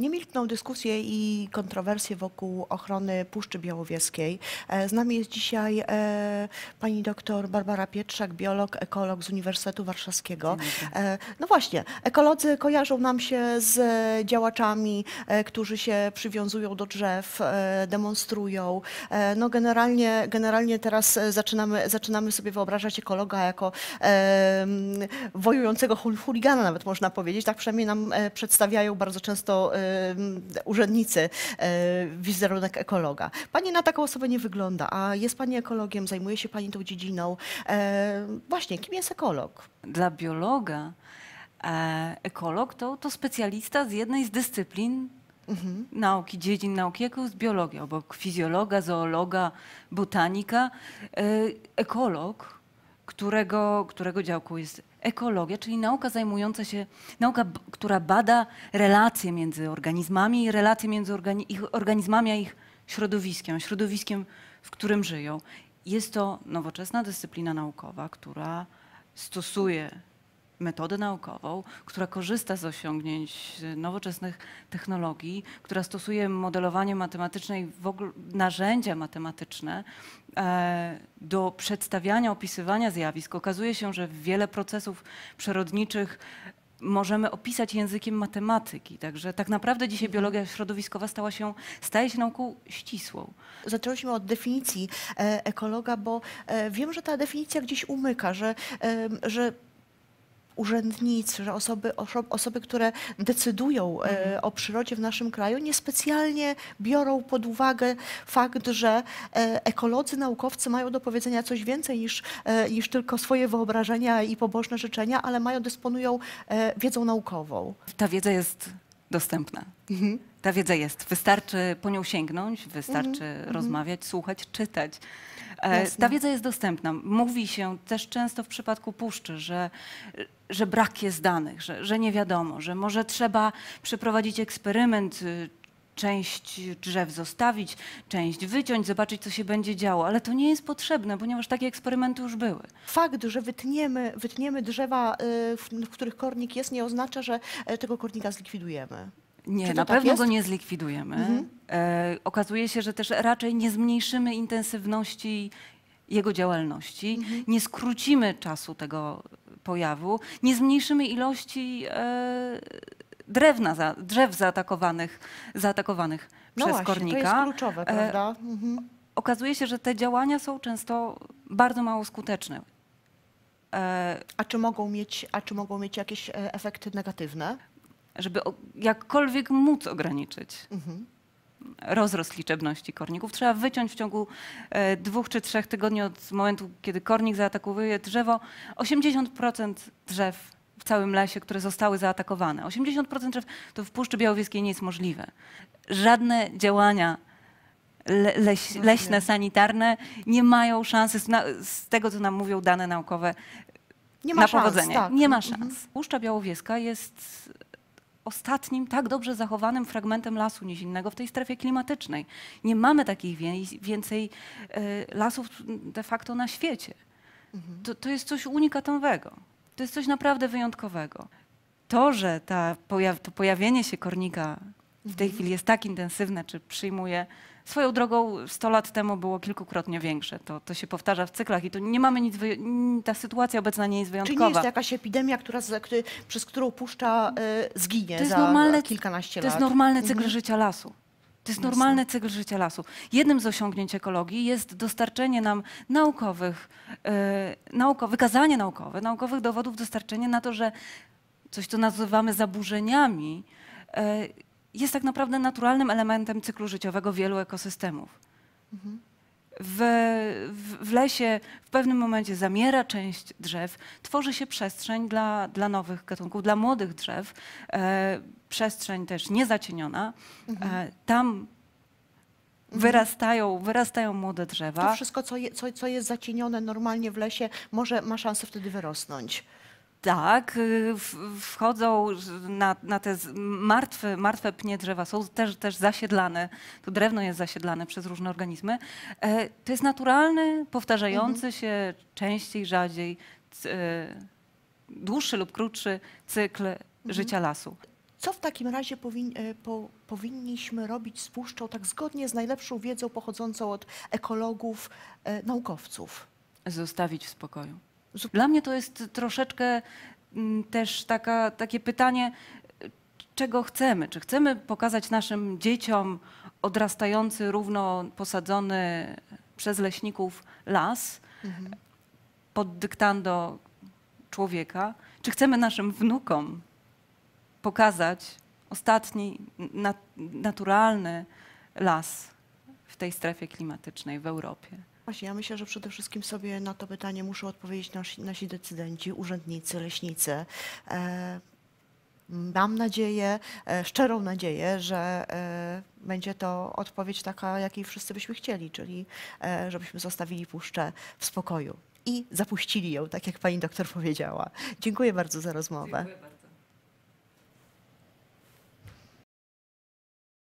Nie milkną dyskusje i kontrowersje wokół ochrony Puszczy Białowieskiej. E, z nami jest dzisiaj e, pani doktor Barbara Pietrzak, biolog, ekolog z Uniwersytetu Warszawskiego. E, no właśnie, ekolodzy kojarzą nam się z działaczami, którzy się przywiązują do drzew, demonstrują. No generalnie, generalnie teraz zaczynamy, zaczynamy sobie wyobrażać ekologa jako wojującego chuligana, nawet można powiedzieć. Tak przynajmniej nam przedstawiają bardzo często urzędnicy e, wizerunek ekologa. Pani na taką osobę nie wygląda, a jest pani ekologiem, zajmuje się pani tą dziedziną. E, właśnie, kim jest ekolog? Dla biologa e, ekolog to, to specjalista z jednej z dyscyplin mhm. nauki, dziedzin nauki, jaką jest biologia, obok fizjologa, zoologa, botanika. Ekolog, którego, którego działku jest ekologia, czyli nauka zajmująca się, nauka, która bada relacje między organizmami i relacje między organi ich organizmami a ich środowiskiem, środowiskiem, w którym żyją. Jest to nowoczesna dyscyplina naukowa, która stosuje metodę naukową, która korzysta z osiągnięć e, nowoczesnych technologii, która stosuje modelowanie matematyczne i w ogóle narzędzia matematyczne e, do przedstawiania, opisywania zjawisk. Okazuje się, że wiele procesów przyrodniczych możemy opisać językiem matematyki. Także tak naprawdę dzisiaj mhm. biologia środowiskowa stała się, staje się nauką ścisłą. Zaczęliśmy od definicji e, ekologa, bo wiem, że ta definicja gdzieś umyka, że, że urzędnicy, że osoby, osoby które decydują e, mhm. o przyrodzie w naszym kraju, niespecjalnie biorą pod uwagę fakt, że e, ekolodzy, naukowcy mają do powiedzenia coś więcej niż, e, niż tylko swoje wyobrażenia i pobożne życzenia, ale mają, dysponują wiedzą naukową. Ta wiedza jest dostępna. Mhm ta wiedza jest. Wystarczy po nią sięgnąć, wystarczy mhm, mhm. rozmawiać, słuchać, czytać. E, Jasne. Ta wiedza jest dostępna. Mówi się też często w przypadku puszczy, że, że brak jest danych, że, że nie wiadomo, że może trzeba przeprowadzić eksperyment, y, część drzew zostawić, część wyciąć, zobaczyć, co się będzie działo. Ale to nie jest potrzebne, ponieważ takie eksperymenty już były. Fakt, że wytniemy, wytniemy drzewa, y, w których kornik jest, nie oznacza, że e, tego kornika zlikwidujemy. Nie, na tak pewno jest? go nie zlikwidujemy. Mhm. E, okazuje się, że też raczej nie zmniejszymy intensywności jego działalności, mhm. nie skrócimy czasu tego pojawu, nie zmniejszymy ilości e, drewna za, drzew zaatakowanych, zaatakowanych no przez właśnie, kornika. To jest kluczowe, e, prawda? mhm. Okazuje się, że te działania są często bardzo mało skuteczne. E, a czy mogą mieć, a czy mogą mieć jakieś e, efekty negatywne? żeby jakkolwiek móc ograniczyć mhm. rozrost liczebności korników, trzeba wyciąć w ciągu e, dwóch czy trzech tygodni od momentu, kiedy kornik zaatakowuje drzewo, 80% drzew w całym lesie, które zostały zaatakowane. 80% drzew to w Puszczy Białowieskiej nie jest możliwe. Żadne działania le leś leśne, sanitarne nie mają szansy, z, tego co nam mówią dane naukowe, nie ma na szans, powodzenie. Tak. Nie ma szans. Mhm. Puszcza Białowieska jest ostatnim tak dobrze zachowanym fragmentem lasu innego w tej strefie klimatycznej. Nie mamy takich więcej e, lasów de facto na świecie. Mhm. To, to jest coś unikatowego. To jest coś naprawdę wyjątkowego. To, że ta, to pojawienie się kornika w tej mhm. chwili jest tak intensywne, czy przyjmuje Swoją drogą 100 lat temu było kilkukrotnie większe. To, to się powtarza w cyklach i tu nie mamy nic, ta sytuacja obecna nie jest wyjątkowa. Czy nie jest to jakaś epidemia, która, przez którą puszcza y, zginie to jest za normalne, kilkanaście to lat? To jest normalny cykl mhm. życia lasu. To jest normalny cykl życia lasu. Jednym z osiągnięć ekologii jest dostarczenie nam naukowych, yy, nauko, wykazanie naukowe, naukowych dowodów, dostarczenie na to, że coś, co nazywamy zaburzeniami, yy, jest tak naprawdę naturalnym elementem cyklu życiowego wielu ekosystemów. Mhm. W, w, w, lesie w pewnym momencie zamiera część drzew, tworzy się przestrzeń dla, dla nowych gatunków, dla młodych drzew, e, przestrzeń też niezacieniona. Mhm. E, tam mhm. wyrastają, wyrastają młode drzewa. To wszystko, co, je, co, co jest zacienione normalnie w lesie, może ma szansę wtedy wyrosnąć. Tak, y, wchodzą na, na, te martwe, martwe pnie drzewa, są też, też zasiedlane, to drewno jest zasiedlane przez różne organizmy. E, to jest naturalny, powtarzający mhm. się częściej, rzadziej, e, dłuższy lub krótszy cykl mhm. życia lasu. Co w takim razie powin, e, po, powinniśmy robić z puszczą tak zgodnie z najlepszą wiedzą pochodzącą od ekologów, naukowców? Zostawić w spokoju. Dla mnie to jest troszeczkę mm, też taka, takie pytanie, czego chcemy? Czy chcemy pokazać naszym dzieciom odrastający, równo posadzony przez leśników las mhm. pod dyktando człowieka? Czy chcemy naszym wnukom pokazać ostatni nat naturalny las w tej strefie klimatycznej w Europie? Właśnie, ja myślę, że przede wszystkim sobie na to pytanie muszą odpowiedzieć nasi, nasi decydenci, urzędnicy, leśnicy. E, mam nadzieję, e, szczerą nadzieję, że e, będzie to odpowiedź taka, jakiej wszyscy byśmy chcieli, czyli e, żebyśmy zostawili puszczę w spokoju i zapuścili ją, tak jak pani doktor powiedziała. Dziękuję bardzo za rozmowę.